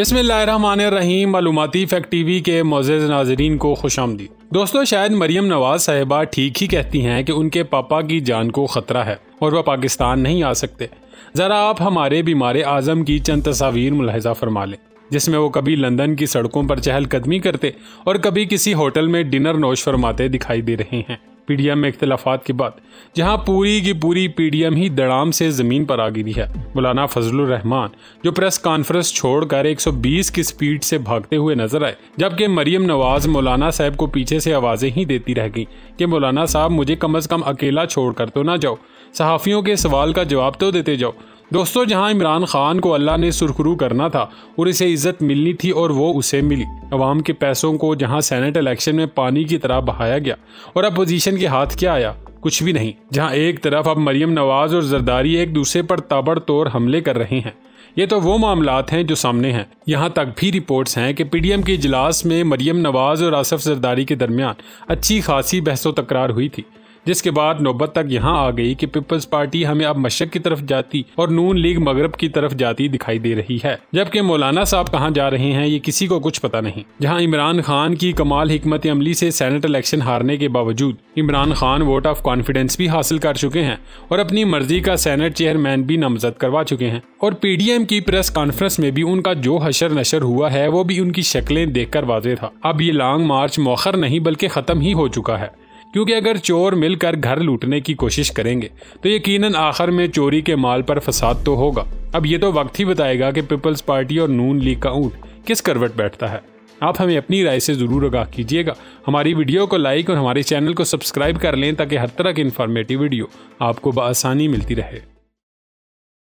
बसमीम मालूमती फैक्ट वी के मोज़ नाजरीन को खुश आमदी दोस्तों शायद मरियम नवाज साहिबा ठीक ही कहती हैं कि उनके पापा की जान को ख़तरा है और वह पाकिस्तान नहीं आ सकते ज़रा आप हमारे बीमार आज़म की चंद तस्वीर मुलाहजा फरमा लें जिसमें वो कभी लंदन की सड़कों पर चहलकदमी करते और कभी किसी होटल में डिनर नोश फरमाते दिखाई दे रहे हैं पीडीएम में इख्तलाफात के बाद जहां पूरी की पूरी पीडीएम ही दड़ाम से ज़मीन पर आ गिरी है मौलाना फजलरहमान जो प्रेस कॉन्फ्रेंस छोड़कर 120 की स्पीड से भागते हुए नजर आए जबकि मरियम नवाज मौलाना साहब को पीछे से आवाज़ें ही देती रह गई कि मौलाना साहब मुझे कम अज़ कम अकेला छोड़ कर तो ना जाओ सहाफ़ियों के सवाल का जवाब तो देते जाओ दोस्तों जहां इमरान खान को अल्लाह ने सुरखरू करना था और इसे इज्जत मिलनी थी और वो उसे मिली अवाम के पैसों को जहां सेनेट इलेक्शन में पानी की तरह बहाया गया और अपोजिशन के हाथ क्या आया कुछ भी नहीं जहां एक तरफ अब मरियम नवाज और जरदारी एक दूसरे पर ताबड़तोड़ हमले कर रहे हैं ये तो वो मामला हैं जो सामने हैं यहाँ तक भी रिपोर्ट्स हैं कि पीडीएम के इजलास में मरियम नवाज और आसफ जरदारी के दरमियान अच्छी खासी बहसो तकरार हुई थी जिसके बाद नौबत तक यहाँ आ गई कि पीपल्स पार्टी हमें अब मशक की तरफ जाती और नून लीग मगरब की तरफ जाती दिखाई दे रही है जबकि मौलाना साहब कहाँ जा रहे हैं ये किसी को कुछ पता नहीं जहाँ इमरान खान की कमाल हमत अमली से सेनेट इलेक्शन हारने के बावजूद Imran Khan vote of confidence भी हासिल कर चुके हैं और अपनी मर्जी का सैनेट चेयरमैन भी नामजद करवा चुके हैं और पी की प्रेस कॉन्फ्रेंस में भी उनका जो हशर नशर हुआ है वो भी उनकी शक्लें देख कर था अब ये लॉन्ग मार्च मौखर नहीं बल्कि खत्म ही हो चुका है क्योंकि अगर चोर मिलकर घर लूटने की कोशिश करेंगे तो यकीनन आखिर में चोरी के माल पर फसाद तो होगा अब ये तो वक्त ही बताएगा कि पीपल्स पार्टी और नून लीग का ऊँट किस करवट बैठता है आप हमें अपनी राय से ज़रूर आगाह कीजिएगा हमारी वीडियो को लाइक और हमारे चैनल को सब्सक्राइब कर लें ताकि हर तरह की इन्फॉर्मेटिव वीडियो आपको बसानी मिलती रहे